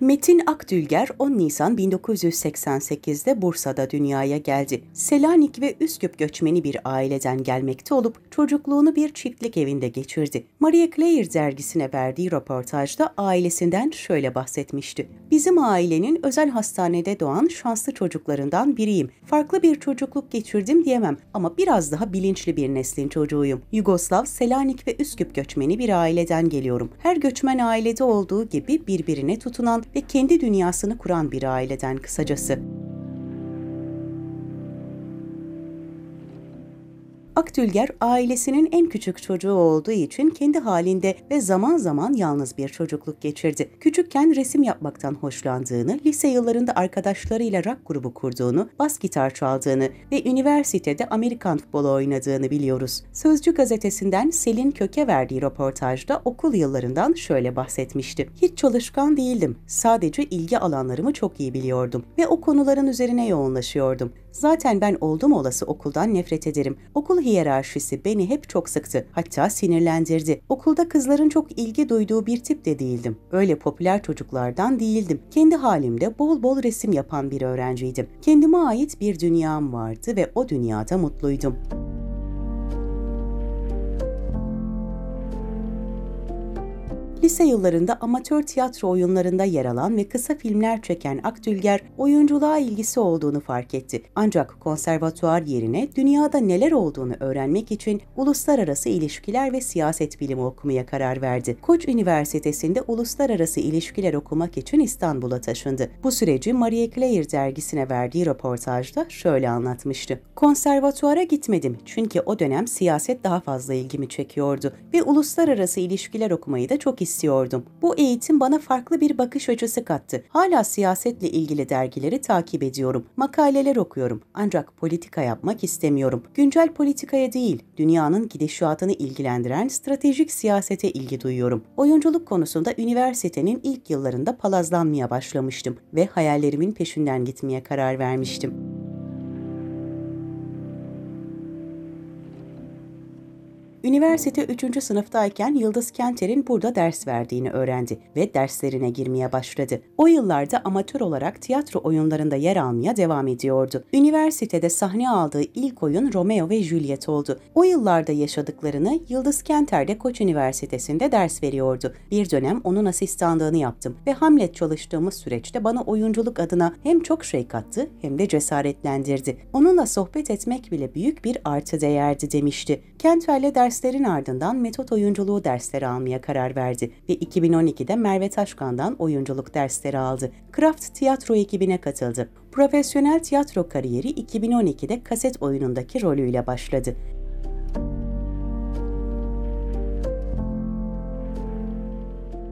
Metin Akdülger 10 Nisan 1988'de Bursa'da dünyaya geldi. Selanik ve Üsküp göçmeni bir aileden gelmekte olup çocukluğunu bir çiftlik evinde geçirdi. Maria Claire dergisine verdiği röportajda ailesinden şöyle bahsetmişti. Bizim ailenin özel hastanede doğan şanslı çocuklarından biriyim. Farklı bir çocukluk geçirdim diyemem ama biraz daha bilinçli bir neslin çocuğuyum. Yugoslav, Selanik ve Üsküp göçmeni bir aileden geliyorum. Her göçmen ailede olduğu gibi birbirine tutunan ve kendi dünyasını kuran bir aileden kısacası. Akdülger ailesinin en küçük çocuğu olduğu için kendi halinde ve zaman zaman yalnız bir çocukluk geçirdi. Küçükken resim yapmaktan hoşlandığını, lise yıllarında arkadaşlarıyla rock grubu kurduğunu, bas gitar çaldığını ve üniversitede Amerikan futbolu oynadığını biliyoruz. Sözcü gazetesinden Selin Köke verdiği röportajda okul yıllarından şöyle bahsetmişti. Hiç çalışkan değildim. Sadece ilgi alanlarımı çok iyi biliyordum ve o konuların üzerine yoğunlaşıyordum. Zaten ben oldum olası okuldan nefret ederim. Okul hiyerarşisi beni hep çok sıktı. Hatta sinirlendirdi. Okulda kızların çok ilgi duyduğu bir tip de değildim. Öyle popüler çocuklardan değildim. Kendi halimde bol bol resim yapan bir öğrenciydim. Kendime ait bir dünyam vardı ve o dünyada mutluydum. Lise yıllarında amatör tiyatro oyunlarında yer alan ve kısa filmler çeken Akdülger oyunculuğa ilgisi olduğunu fark etti. Ancak konservatuar yerine dünyada neler olduğunu öğrenmek için uluslararası ilişkiler ve siyaset bilimi okumaya karar verdi. Koç Üniversitesi'nde uluslararası ilişkiler okumak için İstanbul'a taşındı. Bu süreci Marie Claire dergisine verdiği röportajda şöyle anlatmıştı. Konservatuara gitmedim çünkü o dönem siyaset daha fazla ilgimi çekiyordu ve uluslararası ilişkiler okumayı da çok istedim istiyordum. Bu eğitim bana farklı bir bakış açısı kattı. Hala siyasetle ilgili dergileri takip ediyorum. Makaleler okuyorum. Ancak politika yapmak istemiyorum. Güncel politikaya değil, dünyanın gidişatını ilgilendiren stratejik siyasete ilgi duyuyorum. Oyunculuk konusunda üniversitenin ilk yıllarında palazlanmaya başlamıştım ve hayallerimin peşinden gitmeye karar vermiştim. Üniversite 3. sınıftayken Yıldız Kenter'in burada ders verdiğini öğrendi ve derslerine girmeye başladı. O yıllarda amatör olarak tiyatro oyunlarında yer almaya devam ediyordu. Üniversitede sahne aldığı ilk oyun Romeo ve Juliet oldu. O yıllarda yaşadıklarını Yıldız de Koç Üniversitesi'nde ders veriyordu. Bir dönem onun asistanlığını yaptım ve Hamlet çalıştığımız süreçte bana oyunculuk adına hem çok şey kattı hem de cesaretlendirdi. Onunla sohbet etmek bile büyük bir artı değerdi demişti. Kentver'le ders Derslerin ardından metot oyunculuğu dersleri almaya karar verdi ve 2012'de Merve Taşkan'dan oyunculuk dersleri aldı. Kraft tiyatro ekibine katıldı. Profesyonel tiyatro kariyeri 2012'de kaset oyunundaki rolüyle başladı.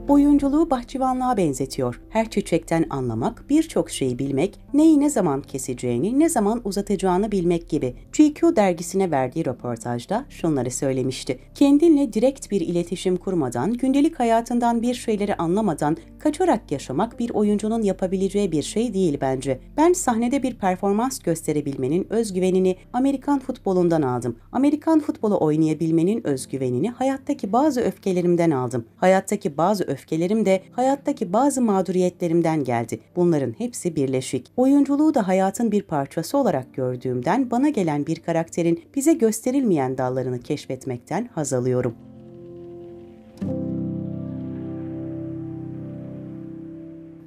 Oyunculuğu bahçıvanlığa benzetiyor. Her çiçekten anlamak, birçok şeyi bilmek, neyi ne zaman keseceğini, ne zaman uzatacağını bilmek gibi. GQ dergisine verdiği röportajda şunları söylemişti. Kendinle direkt bir iletişim kurmadan, gündelik hayatından bir şeyleri anlamadan kaçarak yaşamak bir oyuncunun yapabileceği bir şey değil bence. Ben sahnede bir performans gösterebilmenin özgüvenini Amerikan futbolundan aldım. Amerikan futbolu oynayabilmenin özgüvenini hayattaki bazı öfkelerimden aldım. Hayattaki bazı öfkelerim de hayattaki bazı mağduriyetlerimden geldi. Bunların hepsi birleşik. Oyunculuğu da hayatın bir parçası olarak gördüğümden bana gelen bir karakterin bize gösterilmeyen dallarını keşfetmekten haz alıyorum.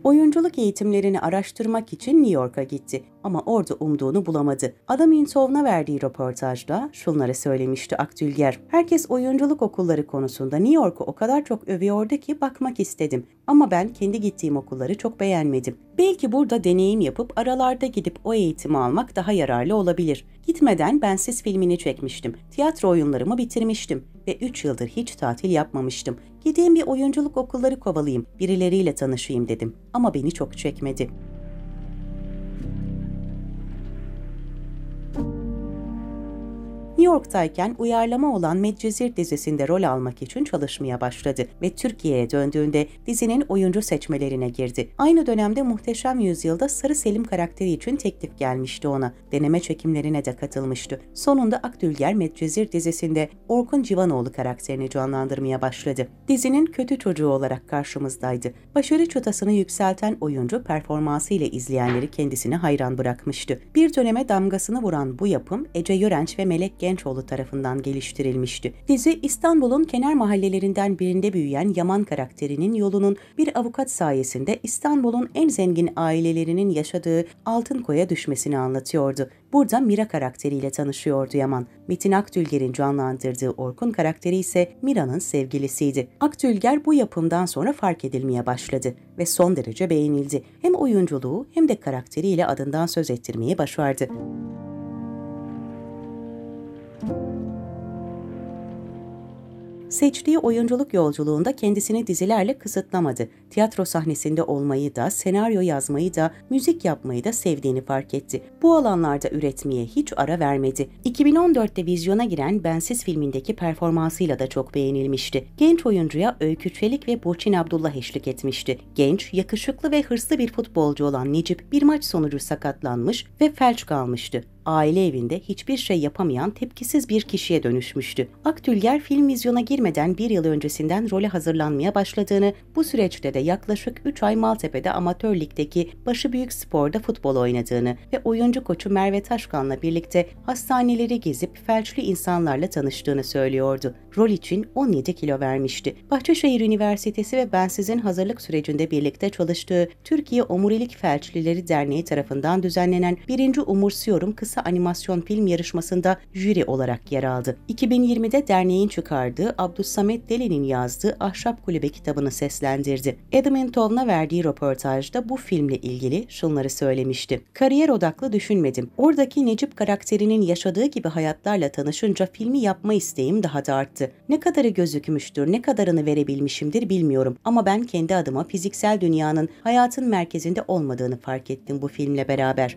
oyunculuk eğitimlerini araştırmak için New York'a gitti ama orada umduğunu bulamadı. Adam Intov'na verdiği röportajda şunları söylemişti Aktülger. Herkes oyunculuk okulları konusunda New York'u o kadar çok övüyordu ki bakmak istedim. Ama ben kendi gittiğim okulları çok beğenmedim. Belki burada deneyim yapıp aralarda gidip o eğitimi almak daha yararlı olabilir. Gitmeden Bensiz filmini çekmiştim. Tiyatro oyunlarımı bitirmiştim ve 3 yıldır hiç tatil yapmamıştım. Gideyim bir oyunculuk okulları kovalayayım, birileriyle tanışayım dedim ama beni çok çekmedi.'' York'tayken uyarlama olan Medcezir dizisinde rol almak için çalışmaya başladı ve Türkiye'ye döndüğünde dizinin oyuncu seçmelerine girdi. Aynı dönemde Muhteşem Yüzyıl'da Sarı Selim karakteri için teklif gelmişti ona. Deneme çekimlerine de katılmıştı. Sonunda Akdülger Medcezir dizisinde Orkun Civanoğlu karakterini canlandırmaya başladı. Dizinin kötü çocuğu olarak karşımızdaydı. Başarı çıtasını yükselten oyuncu performansı ile izleyenleri kendisine hayran bırakmıştı. Bir döneme damgasını vuran bu yapım Ece Yörenç ve Melek Genç Gençoğlu tarafından geliştirilmişti. Dizi İstanbul'un kenar mahallelerinden birinde büyüyen Yaman karakterinin yolunun bir avukat sayesinde İstanbul'un en zengin ailelerinin yaşadığı Altınkoya düşmesini anlatıyordu. Burada Mira karakteriyle tanışıyordu Yaman. Metin Akdülger'in canlandırdığı Orkun karakteri ise Mira'nın sevgilisiydi. Akdülger bu yapımdan sonra fark edilmeye başladı ve son derece beğenildi. Hem oyunculuğu hem de karakteriyle adından söz ettirmeyi başardı. Seçtiği oyunculuk yolculuğunda kendisini dizilerle kısıtlamadı. Tiyatro sahnesinde olmayı da, senaryo yazmayı da, müzik yapmayı da sevdiğini fark etti. Bu alanlarda üretmeye hiç ara vermedi. 2014'te vizyona giren Bensiz filmindeki performansıyla da çok beğenilmişti. Genç oyuncuya Öykü Çelik ve Burçin Abdullah eşlik etmişti. Genç, yakışıklı ve hırslı bir futbolcu olan Necip bir maç sonucu sakatlanmış ve felç kalmıştı aile evinde hiçbir şey yapamayan tepkisiz bir kişiye dönüşmüştü. Aktülger film vizyona girmeden bir yıl öncesinden role hazırlanmaya başladığını, bu süreçte de yaklaşık 3 ay Maltepe'de amatör ligdeki başı büyük sporda futbol oynadığını ve oyuncu koçu Merve Taşkan'la birlikte hastaneleri gezip felçli insanlarla tanıştığını söylüyordu. Rol için 17 kilo vermişti. Bahçeşehir Üniversitesi ve Bensiz'in hazırlık sürecinde birlikte çalıştığı Türkiye Omurilik Felçlileri Derneği tarafından düzenlenen birinci Umursuyorum kısa Fransa Animasyon Film Yarışması'nda jüri olarak yer aldı. 2020'de derneğin çıkardığı Abdussamet Deli'nin yazdığı Ahşap Kulübe kitabını seslendirdi. Adamantovna verdiği röportajda bu filmle ilgili şunları söylemişti. Kariyer odaklı düşünmedim. Oradaki Necip karakterinin yaşadığı gibi hayatlarla tanışınca filmi yapma isteğim daha da arttı. Ne kadarı gözükmüştür, ne kadarını verebilmişimdir bilmiyorum ama ben kendi adıma fiziksel dünyanın hayatın merkezinde olmadığını fark ettim bu filmle beraber.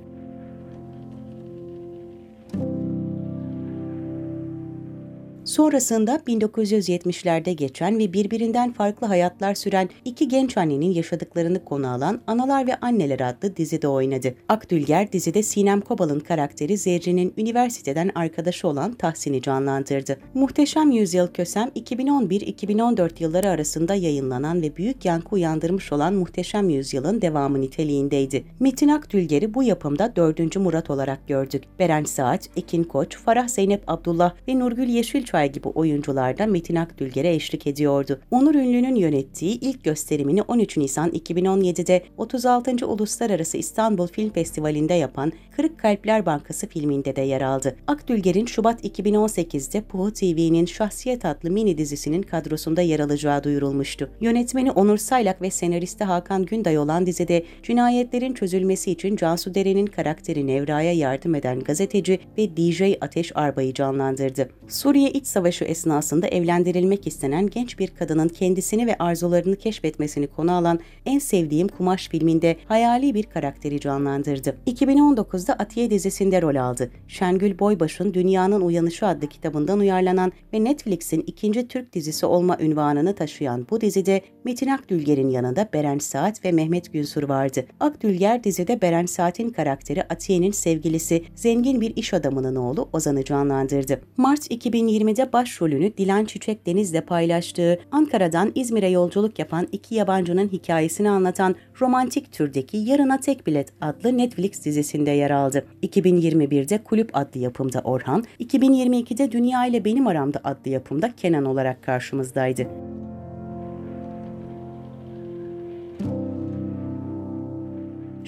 Sonrasında 1970'lerde geçen ve birbirinden farklı hayatlar süren iki genç annenin yaşadıklarını konu alan Analar ve Anneler adlı dizide oynadı. Akdülger dizide Sinem Kobal'ın karakteri Zerrin'in üniversiteden arkadaşı olan Tahsin'i canlandırdı. Muhteşem Yüzyıl Kösem 2011-2014 yılları arasında yayınlanan ve büyük yankı uyandırmış olan Muhteşem Yüzyıl'ın devamı niteliğindeydi. Metin Akdülger'i bu yapımda 4. Murat olarak gördük. Beren Saat, Ekin Koç, Farah Zeynep Abdullah ve Nurgül Yeşilçay Akbay gibi oyuncular da Metin Akdülger'e eşlik ediyordu. Onur Ünlü'nün yönettiği ilk gösterimini 13 Nisan 2017'de 36. Uluslararası İstanbul Film Festivali'nde yapan Kırık Kalpler Bankası filminde de yer aldı. Akdülger'in Şubat 2018'de Puhu TV'nin Şahsiyet adlı mini dizisinin kadrosunda yer alacağı duyurulmuştu. Yönetmeni Onur Saylak ve senaristi Hakan Günday olan dizide cinayetlerin çözülmesi için Cansu Deren'in karakteri Nevra'ya yardım eden gazeteci ve DJ Ateş Arba'yı canlandırdı. Suriye İç Savaşı esnasında evlendirilmek istenen genç bir kadının kendisini ve arzularını keşfetmesini konu alan En Sevdiğim Kumaş filminde hayali bir karakteri canlandırdı. 2019'da Atiye dizisinde rol aldı. Şengül Boybaş'ın Dünyanın Uyanışı adlı kitabından uyarlanan ve Netflix'in ikinci Türk dizisi olma ünvanını taşıyan bu dizide Metin Akdülger'in yanında Beren Saat ve Mehmet Günsur vardı. Akdülger dizide Beren Saat'in karakteri Atiye'nin sevgilisi, zengin bir iş adamının oğlu Ozan'ı canlandırdı. Mart 2020'de Gece başrolünü Dilan Çiçek Deniz'le paylaştığı, Ankara'dan İzmir'e yolculuk yapan iki yabancının hikayesini anlatan romantik türdeki Yarına Tek Bilet adlı Netflix dizisinde yer aldı. 2021'de Kulüp adlı yapımda Orhan, 2022'de Dünya ile Benim Aramda adlı yapımda Kenan olarak karşımızdaydı.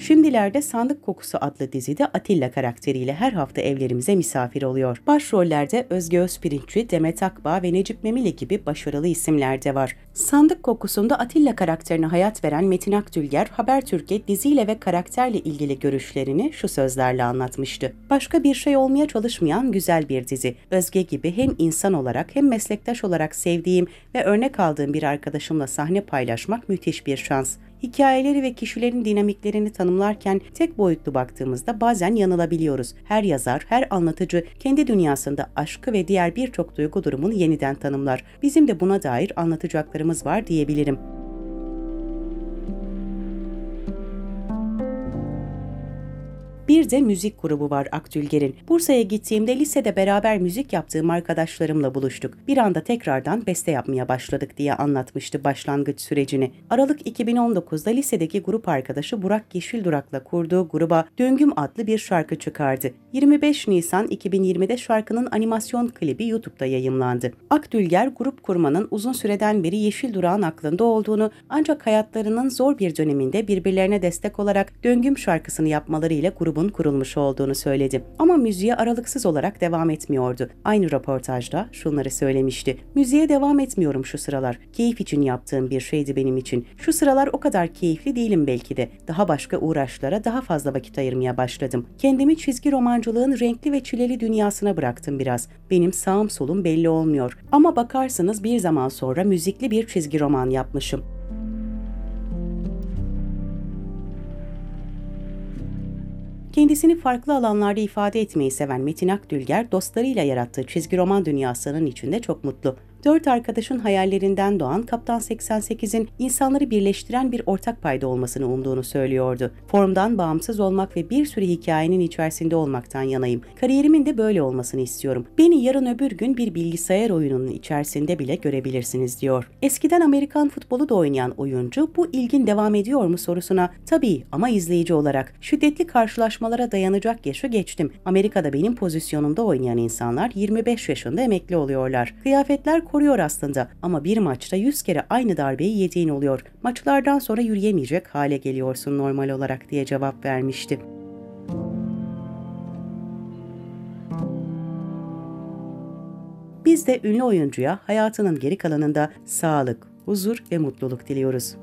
Şimdilerde Sandık Kokusu adlı dizide Atilla karakteriyle her hafta evlerimize misafir oluyor. Başrollerde Özge Özpirinçli, Demet Akbağ ve Necip Memili gibi başarılı isimler de var. Sandık Kokusu'nda Atilla karakterine hayat veren Metin Akdülger, Habertürk'e diziyle ve karakterle ilgili görüşlerini şu sözlerle anlatmıştı. Başka bir şey olmaya çalışmayan güzel bir dizi. Özge gibi hem insan olarak hem meslektaş olarak sevdiğim ve örnek aldığım bir arkadaşımla sahne paylaşmak müthiş bir şans hikayeleri ve kişilerin dinamiklerini tanımlarken tek boyutlu baktığımızda bazen yanılabiliyoruz. Her yazar, her anlatıcı kendi dünyasında aşkı ve diğer birçok duygu durumunu yeniden tanımlar. Bizim de buna dair anlatacaklarımız var diyebilirim. bir de müzik grubu var Aktülger'in. Bursa'ya gittiğimde lisede beraber müzik yaptığım arkadaşlarımla buluştuk. Bir anda tekrardan beste yapmaya başladık diye anlatmıştı başlangıç sürecini. Aralık 2019'da lisedeki grup arkadaşı Burak Yeşil Durak'la kurduğu gruba Döngüm adlı bir şarkı çıkardı. 25 Nisan 2020'de şarkının animasyon klibi YouTube'da yayımlandı. Akdülger grup kurmanın uzun süreden beri Yeşil Durak'ın aklında olduğunu ancak hayatlarının zor bir döneminde birbirlerine destek olarak Döngüm şarkısını yapmaları ile grubun grubun kurulmuş olduğunu söyledi. Ama müziğe aralıksız olarak devam etmiyordu. Aynı röportajda şunları söylemişti. Müziğe devam etmiyorum şu sıralar. Keyif için yaptığım bir şeydi benim için. Şu sıralar o kadar keyifli değilim belki de. Daha başka uğraşlara daha fazla vakit ayırmaya başladım. Kendimi çizgi romancılığın renkli ve çileli dünyasına bıraktım biraz. Benim sağım solum belli olmuyor. Ama bakarsınız bir zaman sonra müzikli bir çizgi roman yapmışım. Kendisini farklı alanlarda ifade etmeyi seven Metin Akdülger, dostlarıyla yarattığı çizgi roman dünyasının içinde çok mutlu dört arkadaşın hayallerinden doğan Kaptan 88'in insanları birleştiren bir ortak payda olmasını umduğunu söylüyordu. Formdan bağımsız olmak ve bir sürü hikayenin içerisinde olmaktan yanayım. Kariyerimin de böyle olmasını istiyorum. Beni yarın öbür gün bir bilgisayar oyununun içerisinde bile görebilirsiniz diyor. Eskiden Amerikan futbolu da oynayan oyuncu bu ilgin devam ediyor mu sorusuna tabii ama izleyici olarak şiddetli karşılaşmalara dayanacak yaşı geçtim. Amerika'da benim pozisyonumda oynayan insanlar 25 yaşında emekli oluyorlar. Kıyafetler koruyor aslında ama bir maçta 100 kere aynı darbeyi yediğin oluyor. Maçlardan sonra yürüyemeyecek hale geliyorsun normal olarak diye cevap vermişti. Biz de ünlü oyuncuya hayatının geri kalanında sağlık, huzur ve mutluluk diliyoruz.